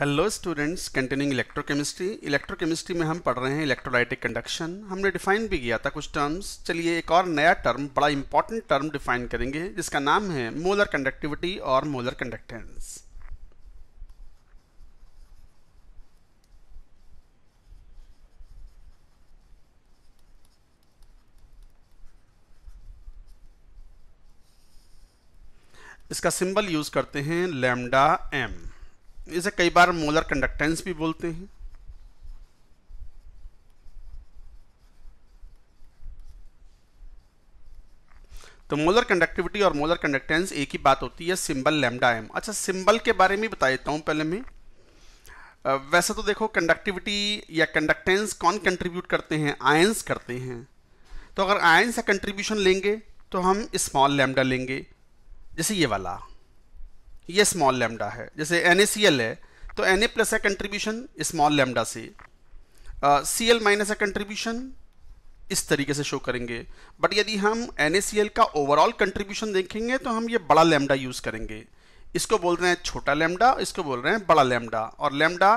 Hello students continuing electrochemistry electrochemistry में हम पढ़ रहे हैं इलेक्ट्रोलाइटिक कंडक्शन हमने डिफाइन भी किया था कुछ टर्म्स चलिए एक और नया टर्म बड़ा इंपॉर्टेंट टर्म डिफाइन करेंगे जिसका नाम है मोलर कंडक्टिविटी और मोलर कंडक्टेंस इसका सिंबल यूज करते हैं लेमडा एम इसे कई बार मोलर कंडक्टेंस भी बोलते हैं तो मोलर कंडक्टिविटी और मोलर कंडक्टेंस एक ही बात होती है सिंबल लेमडा एम अच्छा सिंबल के बारे में बता देता हूँ पहले मैं वैसे तो देखो कंडक्टिविटी या कंडक्टेंस कौन कंट्रीब्यूट करते हैं आयंस करते हैं तो अगर आयंस का कंट्रीब्यूशन लेंगे तो हम स्मॉल लेमडा लेंगे जैसे ये वाला ये स्मॉल लेमडा है जैसे एन है तो एन ए प्लस है कंट्रीब्यूशन स्मॉल लेमडा से सी एल माइनस है कंट्रीब्यूशन इस तरीके से शो करेंगे बट यदि हम एन का ओवरऑल कंट्रीब्यूशन देखेंगे तो हम ये बड़ा लेमडा यूज़ करेंगे इसको बोल रहे हैं छोटा लेमडा इसको बोल रहे हैं बड़ा लेमडा और लेमडा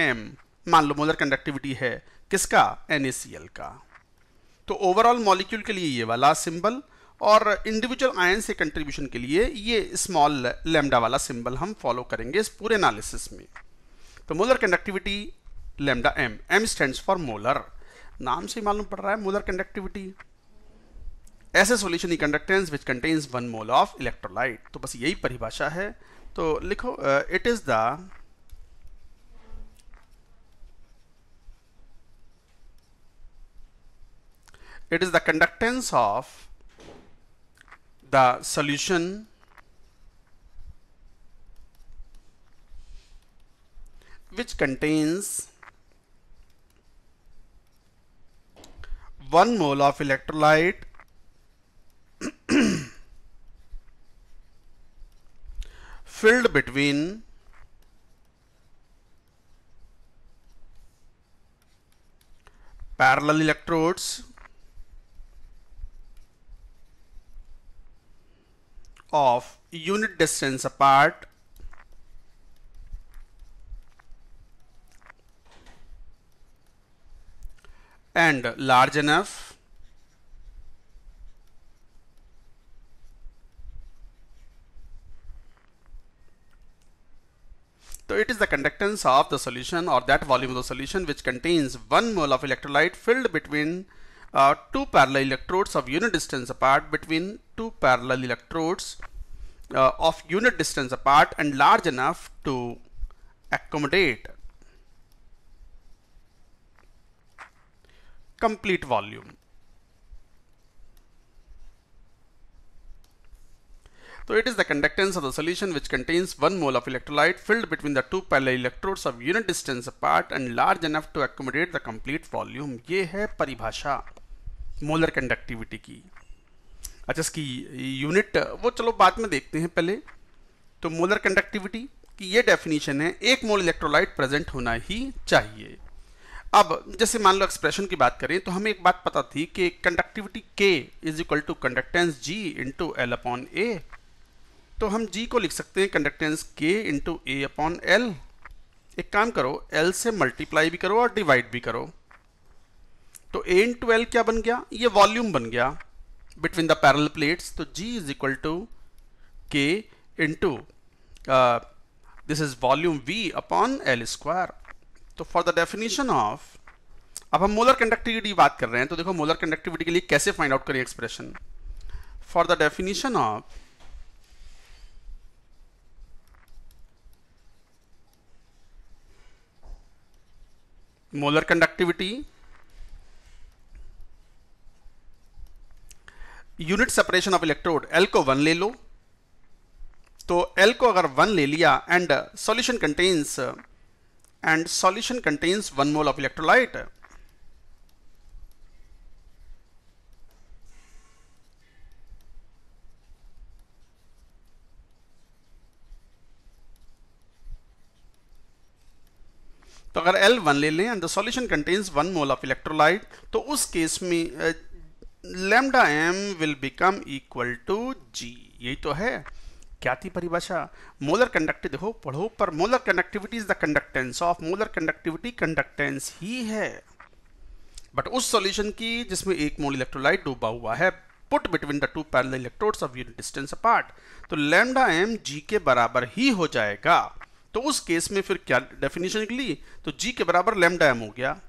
एम मान लो मोलर कंडक्टिविटी है किसका एन का तो ओवरऑल मॉलिक्यूल के लिए ये वाला सिंबल और इंडिविजुअल आयन से कंट्रीब्यूशन के लिए ये स्मॉल लेमडा वाला सिंबल हम फॉलो करेंगे इस पूरे एनालिसिस में तो molar conductivity lambda M M stand for molar नाम से मालूम पड़ रहा है मोलर कंडक्टिविटी ऐसे solution conductance which contains one mole of electrolyte तो बस यही परिभाषा है तो लिखो it is the it is the conductance of the solution which contains 1 mole of electrolyte filled between parallel electrodes of unit distance apart and large enough So it is the conductance of the solution or that volume of the solution which contains one mole of electrolyte filled between uh, two parallel electrodes of unit distance apart between two parallel electrodes uh, of unit distance apart and large enough to accommodate complete volume. So it is the conductance of the solution which contains 1 mole of electrolyte filled between the two parallel electrodes of unit distance apart and large enough to accommodate the complete volume. ये है परिभाषा molar conductivity की अच्छा इसकी unit वो चलो बाद में देखते हैं पहले तो मोलर कंडक्टिविटी की ये डेफिनेशन है एक मोल इलेक्ट्रोलाइट प्रेजेंट होना ही चाहिए अब जैसे मान लो एक्सप्रेशन की बात करें तो हमें एक बात पता थी कि conductivity K is equal to conductance G into L upon A तो हम जी को लिख सकते हैं कंडक्टेंस के इंटू ए अपॉन एल एक काम करो एल से मल्टीप्लाई भी करो और डिवाइड भी करो तो एन ट्वेल्व क्या बन गया ये वॉल्यूम बन गया बिटवीन द पैरल प्लेट्स तो जी is equal to K into this is volume V upon L square तो फॉर द डेफिनेशन ऑफ अब हम मोलर कंडक्टिविटी बात कर रहे हैं तो देखो मोलर कंडक्टिविटी के लिए कैसे फाइंड आउट करें expression for the definition of molar conductivity unit separation of electrode L को वन ले लो तो एल को अगर वन ले लिया and solution contains and solution contains one mole of electrolyte तो अगर L वन ले लें and the solution contains one mole of electrolyte तो उस केस में lambda M will become equal to G यही तो है क्या थी परिभाषा मोलर कंडक्टिव देखो पढ़ो पर molar conductivity is the conductance of molar conductivity conductance ही है बट उस सॉल्यूशन की जिसमें एक मोल इलेक्ट्रोलाइट डूबा हुआ है put between the two parallel electrodes of unit distance apart तो लैम्डा एम जी के बराबर ही हो जाएगा तो उस केस में फिर क्या डेफिनेशन निकली तो जी के बराबर लेमडा एम हो गया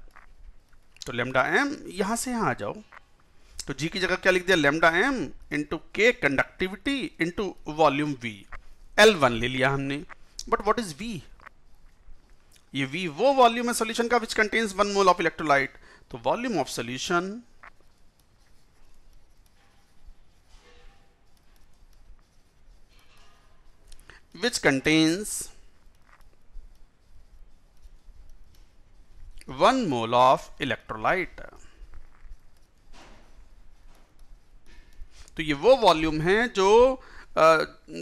तो लेमडा एम यहां से यहां आ जाओ तो जी की जगह क्या लिख दिया lambda M into K conductivity into volume V L one ले लिया हमने बट वॉट इज वी ये वी वो वॉल्यूम है सोल्यूशन का which contains one mole of electrolyte तो volume of solution which contains one mole of electrolyte तो ये वो वॉल्यूम है जो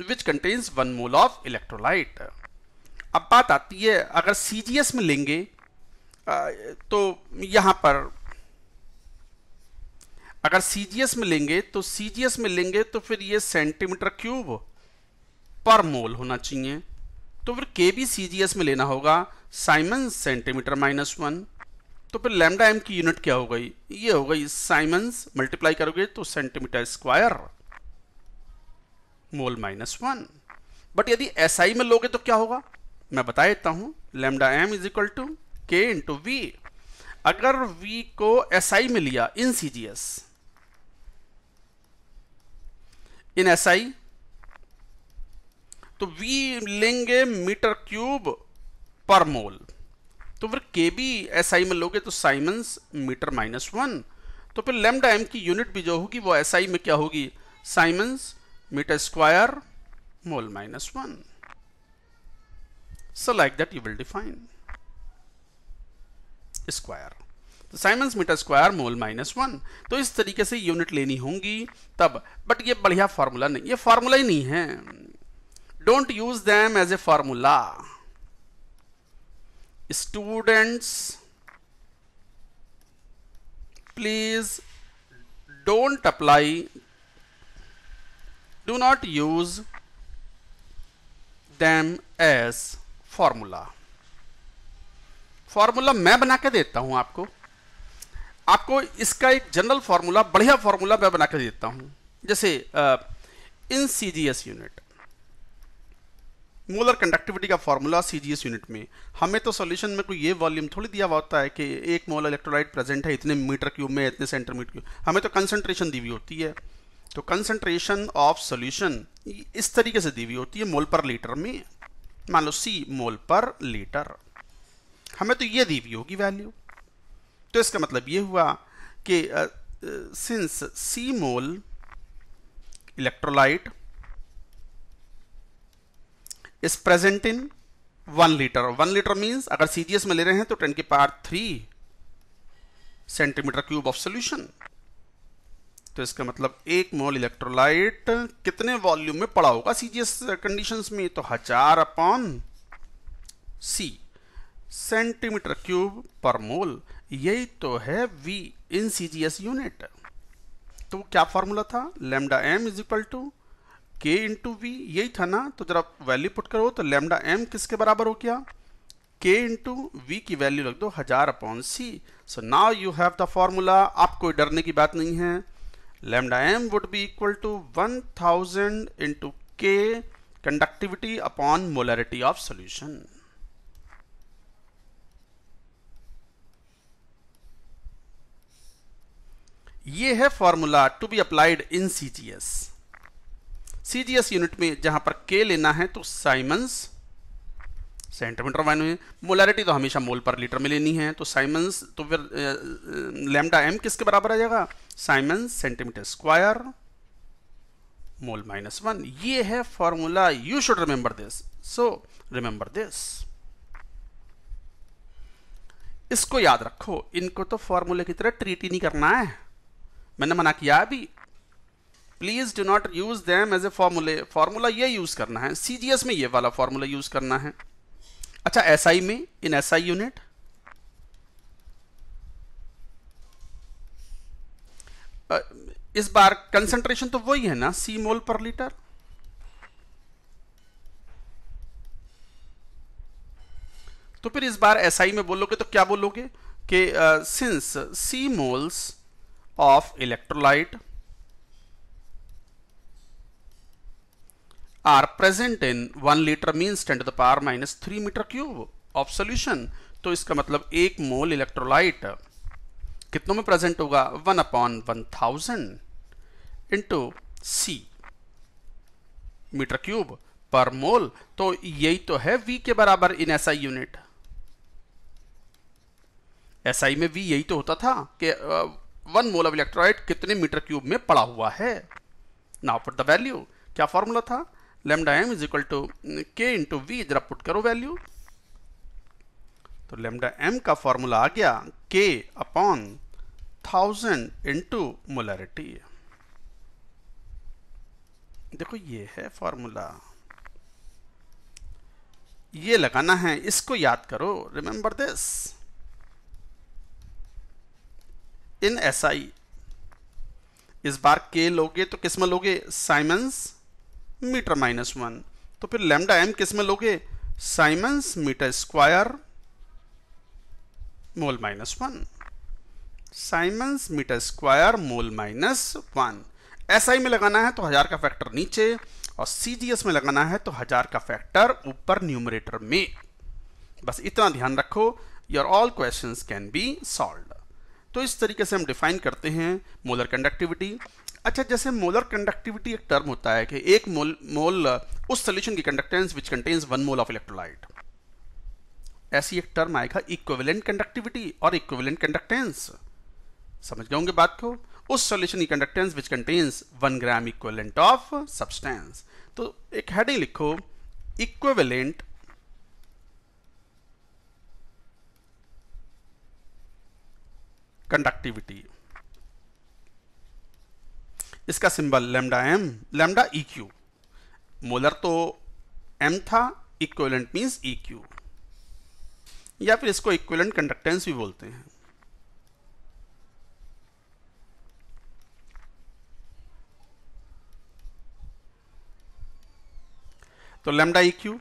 which contains one mole of electrolyte अब बात आती है अगर सी में लेंगे uh, तो यहाँ पर अगर सी में लेंगे तो सी में लेंगे तो फिर ये सेंटीमीटर क्यूब पर मोल होना चाहिए तो फिर के बी सी में लेना होगा साइमन सेंटीमीटर माइनस वन तो फिर लैमडा एम की यूनिट क्या हो गई ये हो गई साइमंस मल्टीप्लाई करोगे तो centimetre square mole minus one but यदि एसआई में लोगे तो क्या होगा मैं बता देता हूं lambda M is equal to K into V अगर वी को एसआई में लिया in C G S in SI तो वी लेंगे मीटर क्यूब पर मोल तो फिर के बी एस आई में लोगे तो साइमंस मीटर माइनस वन तो फिर लेमडा एम की यूनिट भी जो होगी वो एस आई में क्या होगी siemens metre square mole minus one so like that you will define square तो siemens metre square mole minus one तो इस तरीके से यूनिट लेनी होंगी तब बट ये बढ़िया फार्मूला नहीं ये फार्मूला ही नहीं है don't use them as a formula students please don't apply do not use them as formula formula मैं बना के देता हूं आपको आपको इसका एक जनरल फार्मूला बढ़िया फार्मूला मैं बना के देता हूं जैसे in C G S unit molar conductivity का फॉर्मूला सी यूनिट में हमें तो सॉल्यूशन में कोई ये वॉल्यूम थोड़ी दिया हुआ होता है कि एक मोल इलेक्ट्रोलाइट प्रेजेंट है इतने मीटर क्यूब में इतने मीटर क्यूब हमें तो कंसनट्रेशन दी हुई होती है तो कंसनट्रेशन ऑफ सोल्यूशन इस तरीके से दी हुई होती है मोल पर लीटर में मान लो सी मोल पर लीटर हमें तो ये दी हुई होगी वैल्यू तो इसका मतलब ये हुआ कि since C mole electrolyte is present in one litre one litre means अगर सीजीएस में ले रहे हैं तो टेन की पार three centimetre cube of solution तो इसका मतलब एक मोल इलेक्ट्रोलाइट कितने वॉल्यूम में पड़ा होगा सीजीएस कंडीशंस में तो हजार अपॉन सी सेंटीमीटर क्यूब पर मोल यही तो है वी इन सीजीएस यूनिट तो क्या फॉर्मूला था lambda M is equal to K into V यही था ना तो जरा वैल्यू पुट करो तो लेमडा एम किसके बराबर हो गया के इंटू वी की वैल्यू रख दो हजार upon C so now you have the formula आप कोई डरने की बात नहीं है lambda M would be equal to one thousand into K conductivity upon molarity of solution ये है formula to be applied in C G S CGS unit में जहां पर के लेना है तो साइमंस सेंटीमीटर में मोलरिटी तो हमेशा मोल पर लीटर में लेनी है तो साइमंस तो फिर लेमडा एम किसके बराबर आ जाएगा siemens centimetre square mole minus one ये है formula you should remember this so remember this इसको याद रखो इनको तो फॉर्मूले की तरह ट्रीट ही नहीं करना है मैंने मना किया अभी please do not use them as a फॉर्मूले फॉर्मूला ये यूज करना है सीजीएस में ये वाला फॉर्मूला यूज करना है अच्छा एसआई में इन एसआई यूनिट इस बार कंसंट्रेशन तो वही है ना सी मोल पर लीटर तो फिर इस बार एसआई में बोलोगे तो क्या बोलोगे कि since C moles of electrolyte are present in one liter means 10 to the power minus 3 meter cube of solution. तो इसका मतलब एक मोल इलेक्ट्रोलाइट कितनों में प्रेजेंट होगा one upon one thousand into C metre cube पर मोल तो यही तो है वी के बराबर in SI unit S I में वी यही तो होता था कि वन मोल ऑफ इलेक्ट्रोलाइट कितने मीटर क्यूब में पड़ा हुआ है नाउ फॉर द वैल्यू क्या फॉर्मूला था lambda M is equal to K into V इधर पुट करो वैल्यू तो लेमडा एम का फॉर्मूला आ गया के अपॉन थाउजेंड इंटू मोलरिटी देखो ये है फॉर्मूला ये लगाना है इसको याद करो remember this in S I इस बार के लोगे तो किस में लोगे साइमंस मीटर माइनस वन तो फिर लेमडा एम किस में लोगे siemens metre square mole minus one siemens metre square mole minus one SI में लगाना है तो हजार का फैक्टर नीचे और सीजीएस में लगाना है तो हजार का फैक्टर ऊपर न्यूमरेटर में बस इतना ध्यान रखो your all questions can be solve तो इस तरीके से हम डिफाइन करते हैं मोलर कंडक्टिविटी अच्छा जैसे मोलर कंडक्टिविटी एक टर्म होता है कि एक मोल मोल उस सोल्यूशन की conductance which contains one mole of electrolyte ऐसी एक टर्म आएगा इक्विवेलेंट कंडक्टिविटी और इक्विवेलेंट कंडक्टेंस समझ गए होंगे बात को उस सोल्यूशन की conductance which contains one gram equivalent of substance तो एक हेडिंग लिखो इक्विवेलेंट कंडक्टिविटी इसका symbol lambda M lambda E e Q molar तो एम था इक्वलेंट मीन्स ई क्यू या फिर इसको इक्वलेंट कंडक्टेंस भी बोलते हैं तो लेमडा ई e क्यू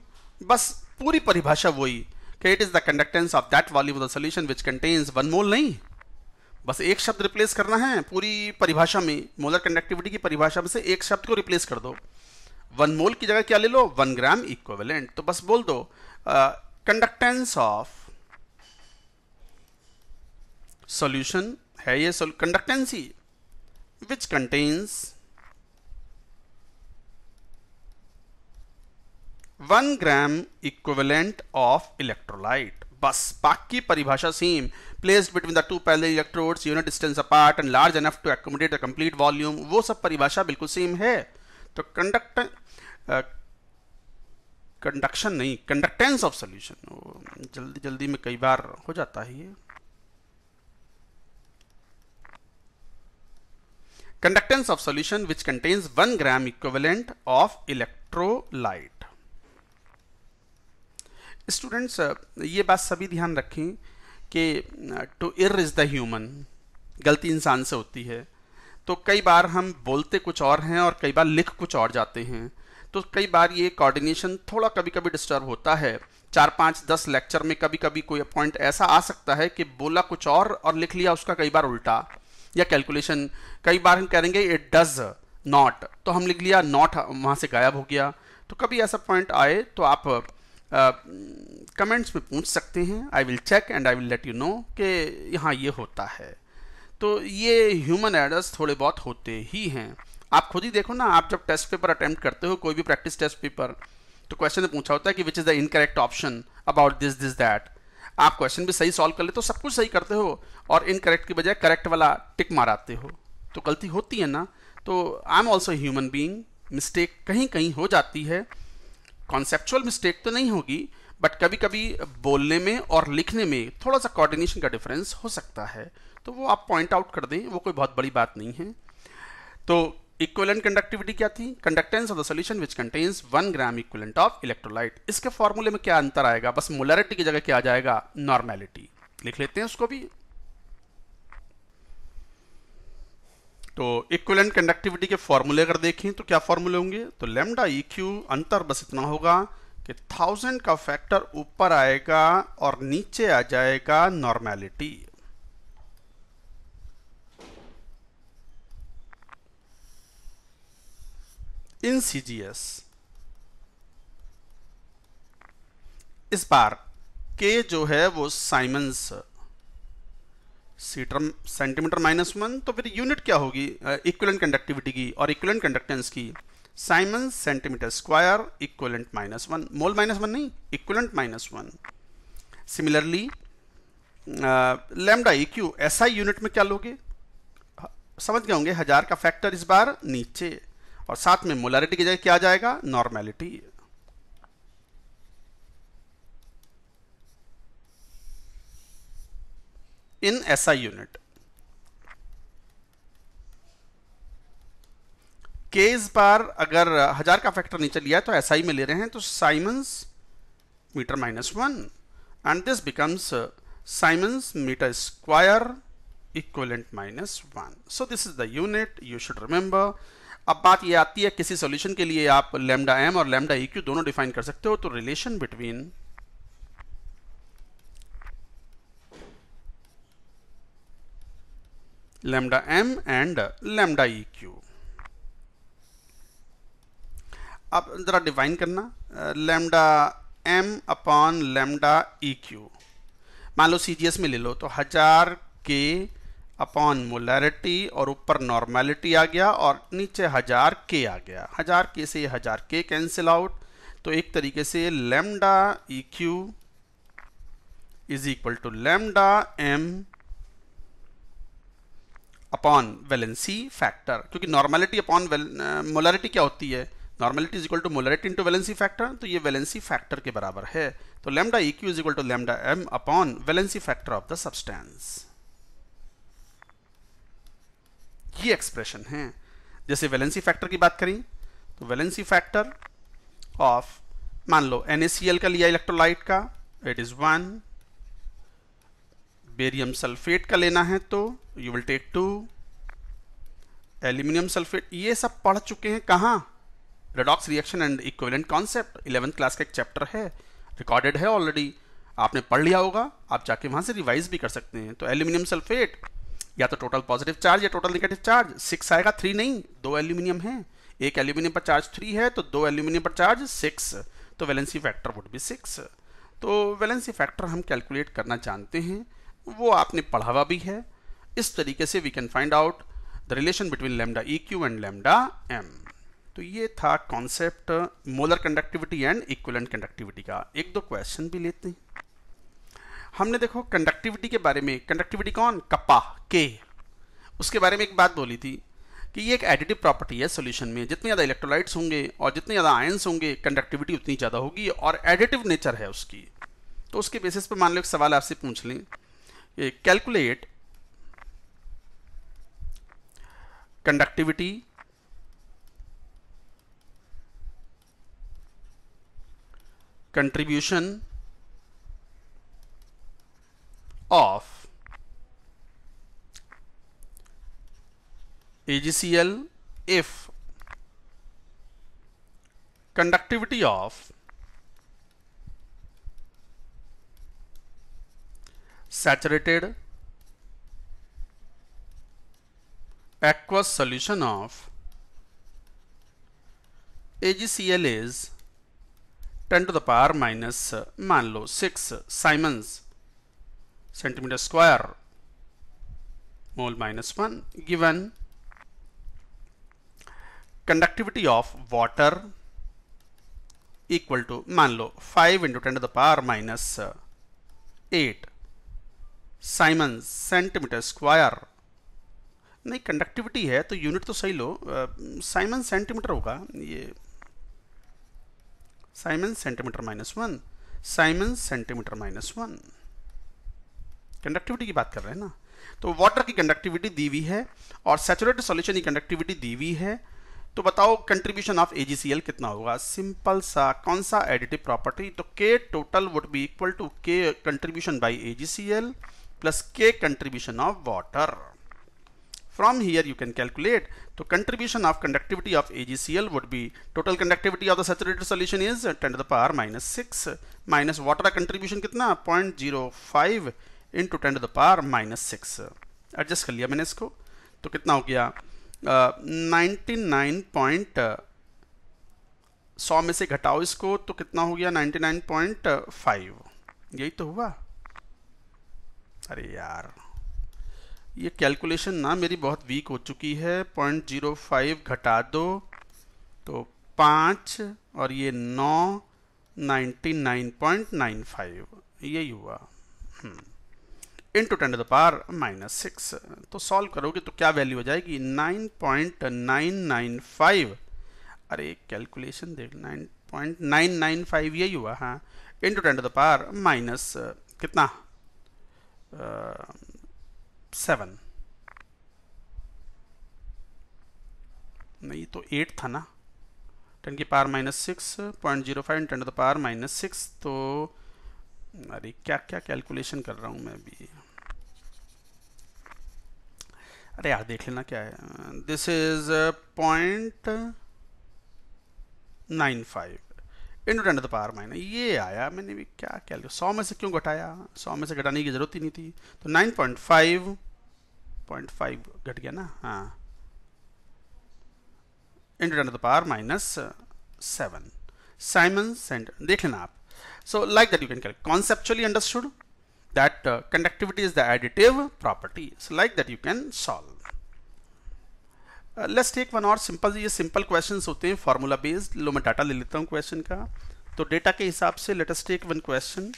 बस पूरी परिभाषा वही कि it is the conductance of that volume of the solution which contains one mole नहीं बस एक शब्द रिप्लेस करना है पूरी परिभाषा में मोलर कंडक्टिविटी की परिभाषा में से एक शब्द को रिप्लेस कर दो वन मोल की जगह क्या ले लो वन ग्राम इक्वेलेंट तो बस बोल दो कंडक्टेंस ऑफ सॉल्यूशन है ये conductancy which contains one gram equivalent of electrolyte बस बाकी परिभाषा same placed between the two parallel electrodes unit distance apart and large enough to accommodate the complete volume वो सब परिभाषा बिल्कुल सेम है तो कंडक्ट कंडक्शन नहीं कंडक्टेंस ऑफ सोल्यूशन जल्दी जल्दी में कई बार हो जाता है ये of of which contains one gram gram of electrolyte students uh, ये बात सभी ध्यान रखें कि to err is the human गलती इंसान से होती है तो कई बार हम बोलते कुछ और हैं और कई बार लिख कुछ और जाते हैं तो कई बार ये कोऑर्डिनेशन थोड़ा कभी कभी डिस्टर्ब होता है चार पाँच दस लेक्चर में कभी कभी कोई पॉइंट ऐसा आ सकता है कि बोला कुछ और और लिख लिया उसका कई बार उल्टा या कैलकुलेशन कई बार हम कह कहेंगे इट डज नॉट तो हम लिख लिया नॉट वहाँ से गायब हो गया तो कभी ऐसा पॉइंट आए तो आप कमेंट्स में पूछ सकते हैं I will check and I will let you know कि यहाँ ये होता है तो ये ह्यूमन एडर्स थोड़े बहुत होते ही हैं आप खुद ही देखो ना आप जब टेस्ट पेपर अटैम्प्ट करते हो कोई भी प्रैक्टिस टेस्ट पेपर तो क्वेश्चन पूछा होता है कि which is the incorrect option about this this that आप क्वेश्चन भी सही सॉल्व कर ले तो सब कुछ सही करते हो और इनकरेक्ट की बजाय करेक्ट वाला टिक माराते हो तो गलती होती है ना तो I am also human being mistake कहीं कहीं हो जाती है कॉन्सेप्चुअल मिस्टेक तो नहीं होगी बट कभी कभी बोलने में और लिखने में थोड़ा सा कोऑर्डिनेशन का डिफरेंस हो सकता है तो वो आप पॉइंट आउट कर दें वो कोई बहुत बड़ी बात नहीं है तो इक्वलेंट कंडक्टिविटी क्या थी conductance of the solution which contains one gram equivalent of electrolyte इसके फॉर्मूले में क्या अंतर आएगा बस मोलरिटी की जगह क्या आ जाएगा नॉर्मैलिटी लिख लेते हैं उसको भी तो इक्वलेंट कंडक्टिविटी के फॉर्मूले अगर देखें तो क्या फॉर्मूले होंगे तो लेमडा ई क्यू अंतर बस इतना होगा कि थाउजेंड का फैक्टर ऊपर आएगा और नीचे आ जाएगा नॉर्मैलिटी इन सीजीएस इस बार के जो है वो साइमंस सीटर सेंटीमीटर माइनस वन तो फिर यूनिट क्या होगी इक्वलेंट कंडक्टिविटी की और इक्वलेंट कंडक्टेंस की siemens centimetre square equivalent minus one mole minus one नहीं equivalent minus one similarly lambda E Q Q S unit में क्या लोगे समझ गए होंगे हजार का फैक्टर इस बार नीचे और साथ में मोलारिटी की जगह क्या आ जाएगा नॉर्मेलिटी in SI unit. के बार अगर हजार का फैक्टर नीचे लिया तो एसआई में ले रहे हैं तो siemens metre minus one and this becomes siemens metre square equivalent minus one so this is the unit you should remember अब बात ये आती है किसी सॉल्यूशन के लिए आप लेमडा एम और लेमडा ई क्यू दोनों डिफाइन कर सकते हो तो relation between lambda m and lambda eq. अब ज़रा डिफाइन करना lambda M upon lambda E Q मान लो सी में ले लो तो हज़ार के अपॉन मोलरिटी और ऊपर नॉर्मेलिटी आ गया और नीचे हज़ार के आ गया हज़ार के से हज़ार के कैंसिल आउट तो एक तरीके से lambda E Q is equal to lambda M upon valency factor क्योंकि नॉर्मेलिटी अपॉन मोलरिटी क्या होती है normality is equal to molarity into valency factor तो ये वेलेंसी फैक्टर के बराबर है तो lambda E Q is equal to lambda M upon valency factor of the substance ये एक्सप्रेशन है जैसे वेलेंसी फैक्टर की बात करें तो वेलेंसी फैक्टर ऑफ मान लो एनएसीएल का लिया इलेक्ट्रोलाइट का it is one barium sulphate का लेना है तो you will take two aluminium sulphate ये सब पढ़ चुके हैं कहाँ redox reaction and equivalent concept eleventh class का एक चैप्टर है रिकॉर्डेड है ऑलरेडी आपने पढ़ लिया होगा आप जाके वहाँ से रिवाइज भी कर सकते हैं तो एल्यूमिनियम सल्फेट या तो टोटल पॉजिटिव चार्ज या टोटल निगेटिव चार्ज सिक्स आएगा थ्री नहीं दो एल्यूमिनियम है एक एल्यूमिनियम पर चार्ज थ्री है तो दो एल्यूमिनियम पर चार्ज सिक्स तो valency factor would be six तो वैलेंसी फैक्टर हम कैलकुलेट करना जानते हैं वो आपने पढ़ा हुआ भी है इस तरीके से we can find out the relation between lambda E Q and lambda M तो ये था concept molar conductivity and equivalent conductivity का एक दो क्वेश्चन भी लेते हैं हमने देखो कंडक्टिविटी के बारे में कंडक्टिविटी कौन कप्पा के उसके बारे में एक बात बोली थी कि ये एक एडिटिव प्रॉपर्टी है सॉल्यूशन में जितने ज़्यादा इलेक्ट्रोलाइट्स होंगे और जितने ज़्यादा आयंस होंगे कंडक्टिविटी उतनी ज़्यादा होगी और एडिटिव नेचर है उसकी तो उसके बेसिस पर मान लो एक सवाल आपसे पूछ लें calculate conductivity contribution of AGCL if conductivity of saturated aqueous solution of AgCl is 10 to the power minus uh, manlo 6 uh, Simons centimeter square mole minus 1 given conductivity of water equal to manlo 5 into 10 to the power minus uh, 8 siemens centimetre square नहीं conductivity है तो unit तो सही लो Simon centimetre होगा ये siemens centimetre minus one siemens centimetre minus one conductivity की बात कर रहे हैं ना तो वाटर की कंडक्टिविटी दी हुई है और सेचुरेटेड सॉल्यूशन की कंडक्टिविटी दी हुई है तो बताओ कंट्रीब्यूशन ऑफ एजीसीएल कितना होगा सिंपल सा कौन सा एडिटिव प्रॉपर्टी तो K total would be equal to K contribution by AgCl plus K contribution of water from here you can calculate तो contribution of conductivity of AgCl would be total conductivity of the saturated solution is ten to the power minus six minus water का contribution कितना point zero five into ten to the power minus six adjust कर लिया मैंने इसको तो कितना हो गया नाइन्टी नाइन पॉइंट सौ में से घटाओ इसको तो कितना हो गया नाइन्टी नाइन पॉइंट फाइव यही तो हुआ अरे यार ये कैलकुलेशन ना मेरी बहुत वीक हो चुकी है पॉइंट जीरो फाइव घटा दो तो पाँच और ये नौ ninety nine point nine five यही हुआ into ten the power minus six तो सॉल्व करोगे तो क्या वैल्यू हो जाएगी nine point nine nine five अरे कैलकुलेशन देख nine point nine nine five यही हुआ हाँ into ten the power minus कितना सेवन uh, नहीं तो एट था ना टेन की power minus six point zero five ten to power minus six तो अरे क्या क्या कैलकुलेशन कर रहा हूँ मैं अभी अरे यार देख लेना क्या है this is point nine five into ten to तो द पावर माइनस ये आया मैंने भी क्या क्या लिया सौ में से क्यों घटाया सौ में से घटाने की ज़रूरत ही नहीं थी तो nine point five point five घट गया ना हाँ into ten to the power minus seven siemens centre देख लेना आप so like that you can conceptually conceptually understood that conductivity is the additive property so like that you can solve let's take one और simple ये simple questions होते हैं formula based लो मैं data ले लेता हूँ क्वेश्चन का तो डेटा के हिसाब से लेटेस्ट टेक वन क्वेश्चन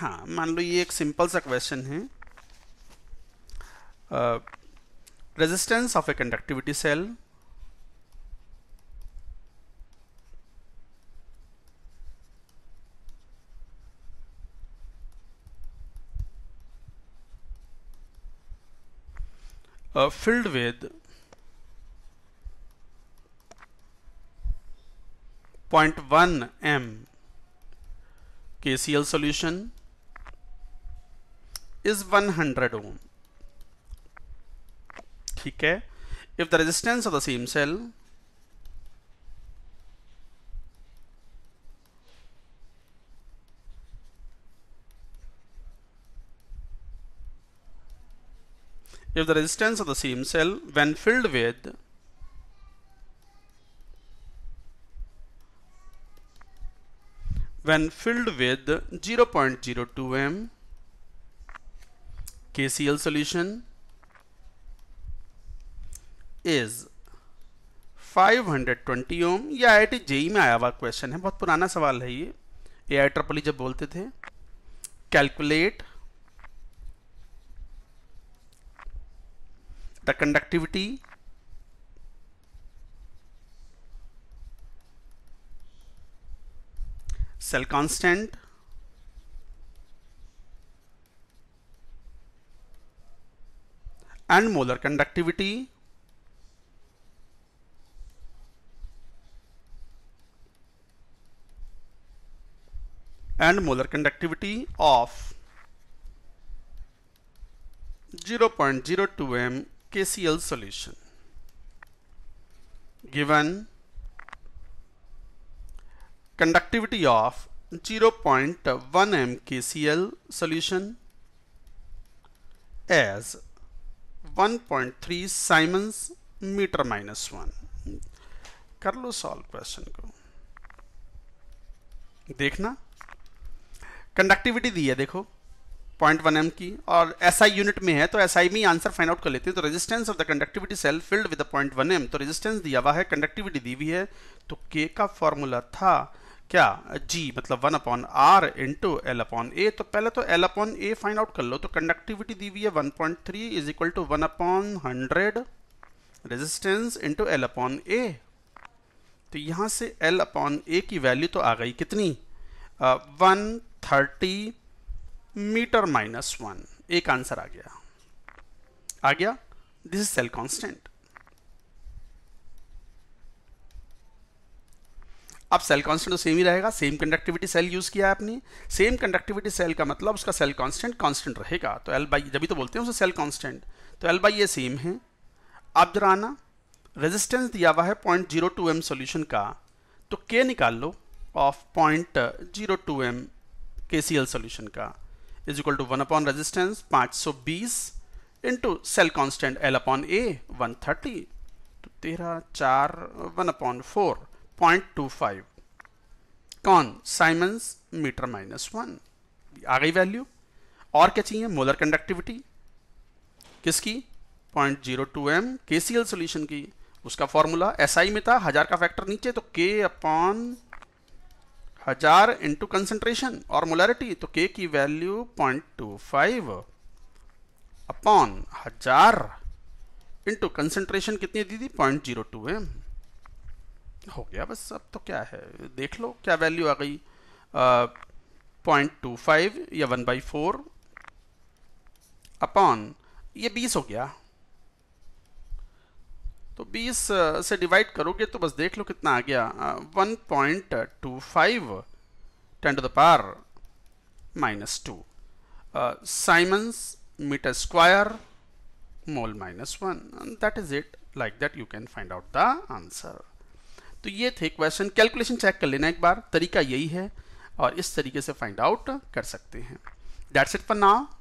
हाँ मान लो ये एक सिंपल सा क्वेश्चन है resistance of a conductivity cell uh, filled with Point 0.1 m KCL solution is 100 ohm. ठीक है if the resistance of the same cell if the resistance of the same cell when filled with when filled with 0.02 m KCl solution is 520 ओम ये आई आई JEE में आया हुआ question है बहुत पुराना सवाल है ये ए आई ट्रिपल जब बोलते थे calculate the conductivity cell constant and molar conductivity and molar conductivity of 0.02 m KCl solution given conductivity of 0.1 m KCl solution as 1.3 Simons meter minus 1 कर लो सॉल्व क्वेश्चन को देखना कंडक्टिविटी दी है देखो पॉइंट वन एम की और S I unit में है तो एस आई में आंसर फाइंड आउट कर लेते हैं तो resistance of the conductivity cell filled with point one M तो रेजिस्टेंस दिया हुआ है कंडक्टिविटी दी हुई है तो के का फॉर्मूला था क्या जी मतलब one upon R into L upon A तो पहले तो L upon A find out कर लो तो कंडक्टिविटी दी हुई है one point three is equal to one upon hundred resistance into L upon A तो यहाँ से एल अपॉन ए की वैल्यू तो आ गई कितनी one uh, thirty metre minus one एक आंसर आ गया आ गया दिस इज सेल कांस्टेंट अब सेल कांस्टेंट तो सेम ही रहेगा सेम कंडक्टिविटी सेल यूज किया है आपने सेम कंडक्टिविटी सेल का मतलब उसका सेल कांस्टेंट कांस्टेंट रहेगा तो एल बाई जब भी तो बोलते हैं उसे सेल कांस्टेंट तो एल बाई ये सेम है अब जरा आना रेजिस्टेंस दिया हुआ है point zero two M solution का तो के निकाल लो of point zero two M K C L solution का is equal to one upon resistance पाँच सौ बीस into cell constant L upon A one thirty तो तेरह चार one upon four point two five कौन साइमंस मीटर माइनस वन आ गई value और क्या चाहिए मोलर कंडक्टिविटी किसकी point zero two M K C L solution की उसका फॉर्मूला एस SI में था हज़ार का फैक्टर नीचे तो के अपॉन हजार इंटू कंसेंट्रेशन और मोलरिटी तो के की value point two five upon हजार इंटू कंसेंट्रेशन कितनी दी थी पॉइंट जीरो टू है हो गया बस अब तो क्या है देख लो क्या वैल्यू आ गई पॉइंट टू फाइव या वन बाई फोर अपॉन ये बीस हो गया तो 20 से डिवाइड करोगे तो बस देख लो कितना आ गया one point two five ten to the power minus two siemens metre square mole minus one that is it like that you can find out the answer तो ये थे क्वेश्चन कैलकुलेशन चेक कर लेना एक बार तरीका यही है और इस तरीके से फाइंड आउट कर सकते हैं दैट्स इट फॉर नाउ